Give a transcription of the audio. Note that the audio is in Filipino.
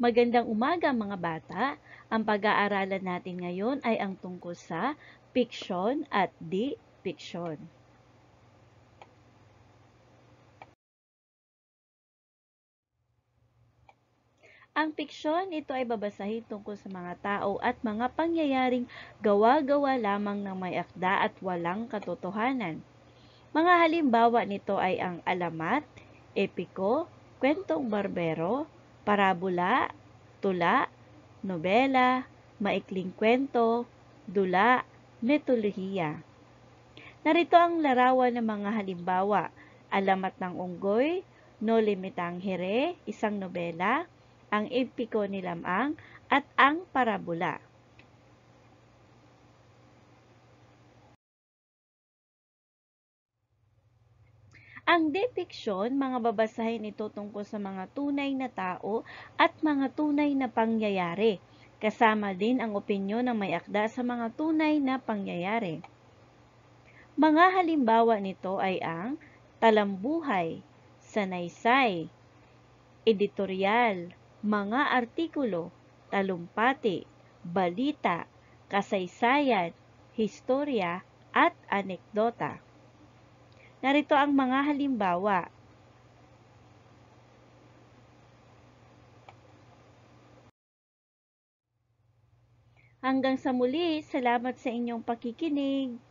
Magandang umaga mga bata! Ang pag-aaralan natin ngayon ay ang tungkol sa fiction at di-fiction. Ang fiction, ito ay babasahin tungkol sa mga tao at mga pangyayaring gawa-gawa lamang ng may akda at walang katotohanan. Mga halimbawa nito ay ang alamat, epiko, kwentong barbero, parabola, tula, nobela, maikling kwento, dula, mitolohiya. Narito ang larawan ng mga halimbawa, Alamat ng Unggoy, No Limitang Here, isang nobela, Ang Impiko ni Lamang, at Ang Parabola. Ang depiksyon, mga babasahin ito tungkol sa mga tunay na tao at mga tunay na pangyayari. Kasama din ang opinyon ng may akda sa mga tunay na pangyayari. Mga halimbawa nito ay ang talambuhay, sanaysay, editorial, mga artikulo, talumpati, balita, kasaysayan, historia, at anekdota. Narito ang mga halimbawa. Hanggang sa muli, salamat sa inyong pakikinig.